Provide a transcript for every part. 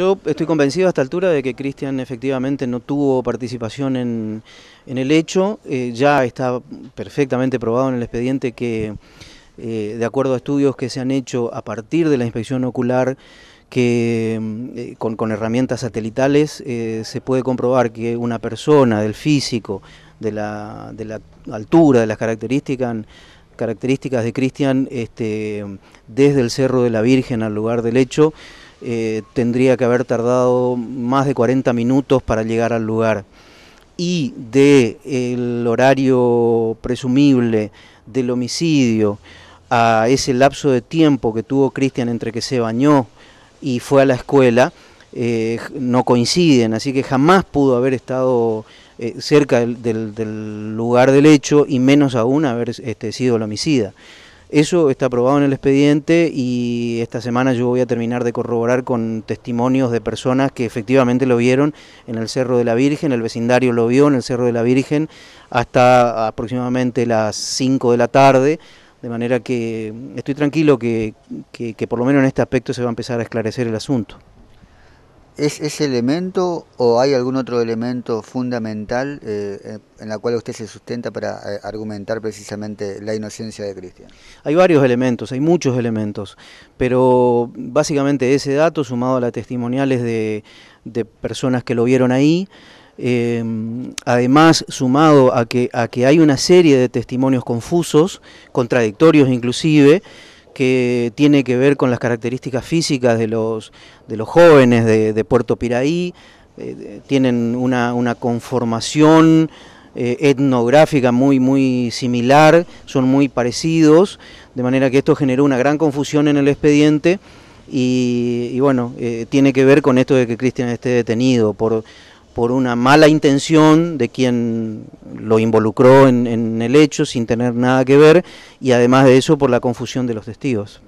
Yo estoy convencido a esta altura de que Cristian efectivamente no tuvo participación en, el hecho. Eh, ya está perfectamente probado en el expediente que, eh, de acuerdo a estudios que se han hecho a partir de la inspección ocular, que eh, con, herramientas satelitales se puede comprobar que una persona del físico, de la, altura, de las características, características de Cristian, este, desde el Cerro de la Virgen al lugar del hecho, eh, tendría que haber tardado más de 40 minutos para llegar al lugar. Y del horario presumible del homicidio a ese lapso de tiempo que tuvo Cristian entre que se bañó y fue a la escuela, eh, no coinciden, así que jamás pudo haber estado eh, cerca del, lugar del hecho y menos aún haber este, sido el homicida. Eso está aprobado en el expediente y esta semana yo voy a terminar de corroborar con testimonios de personas que efectivamente lo vieron en el Cerro de la Virgen, el vecindario lo vio en el Cerro de la Virgen hasta aproximadamente las 5 de la tarde. De manera que estoy tranquilo que, que, que por lo menos en este aspecto se va a empezar a esclarecer el asunto. ¿Es ese elemento o hay algún otro elemento fundamental eh, en la cual usted se sustenta para eh, argumentar precisamente la inocencia de Cristian? Hay varios elementos, hay muchos elementos, pero básicamente ese dato sumado a las testimoniales de, personas que lo vieron ahí, eh, además sumado a que, a que hay una serie de testimonios confusos, contradictorios inclusive, que tiene que ver con las características físicas de los, de los jóvenes de, Puerto Piraí, eh, tienen una, una conformación eh, etnográfica muy, muy similar, son muy parecidos, de manera que esto generó una gran confusión en el expediente y, bueno, eh, tiene que ver con esto de que Cristian esté detenido por, por una mala intención de quien lo involucró en, el hecho sin tener nada que ver y además de eso por la confusión de los testigos.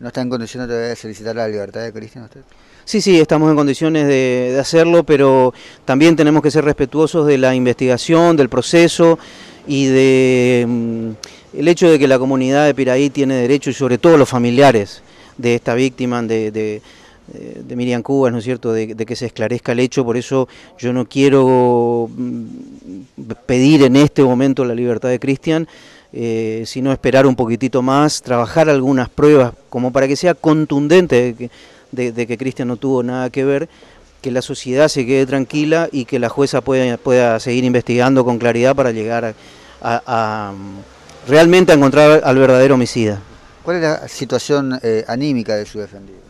¿No está en condiciones de solicitar la libertad de Cristian usted? Sí, sí, estamos en condiciones de, hacerlo, pero también tenemos que ser respetuosos de la investigación, del proceso y de mm, el hecho de que la comunidad de Piraí tiene derecho y sobre todo los familiares de esta víctima de eh, de Miriam Cubas, ¿no es cierto?, de, que se esclarezca el hecho, por eso yo no quiero mm, pedir en este momento la libertad de Cristian, eh, sino esperar un poquitito más, trabajar algunas pruebas como para que sea contundente de que, Cristian no tuvo nada que ver, que la sociedad se quede tranquila y que la jueza pueda, pueda seguir investigando con claridad para llegar a, mm, realmente a encontrar al verdadero homicida. ¿Cuál es la situación eh, anímica de su defendido?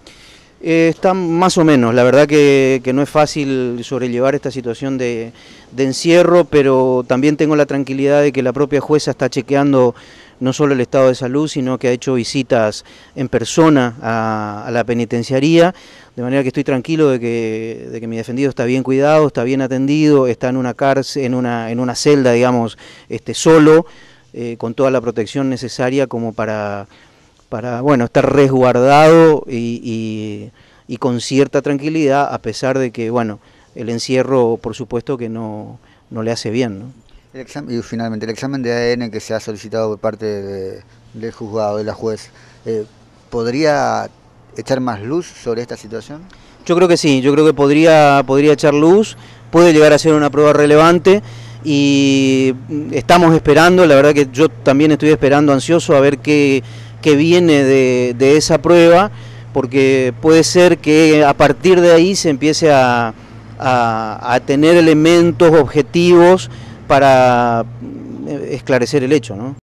Eh, está más o menos, la verdad que, no es fácil sobrellevar esta situación de, de, encierro, pero también tengo la tranquilidad de que la propia jueza está chequeando no solo el estado de salud, sino que ha hecho visitas en persona a, la penitenciaría, de manera que estoy tranquilo de que, de que, mi defendido está bien cuidado, está bien atendido, está en una cárcel, en una, en una celda, digamos, este, solo, eh, con toda la protección necesaria como para para bueno, estar resguardado y, y, con cierta tranquilidad, a pesar de que, bueno, el encierro, por supuesto, que no, le hace bien. ¿no? y finalmente, el examen de ADN que se ha solicitado por parte del juzgado, de la juez, eh, ¿podría echar más luz sobre esta situación? Yo creo que sí, yo creo que podría, podría echar luz, puede llegar a ser una prueba relevante y mm, estamos esperando, la verdad que yo también estoy esperando ansioso a ver qué que viene de, esa prueba, porque puede ser que a partir de ahí se empiece a, a tener elementos objetivos para eh, esclarecer el hecho. ¿no?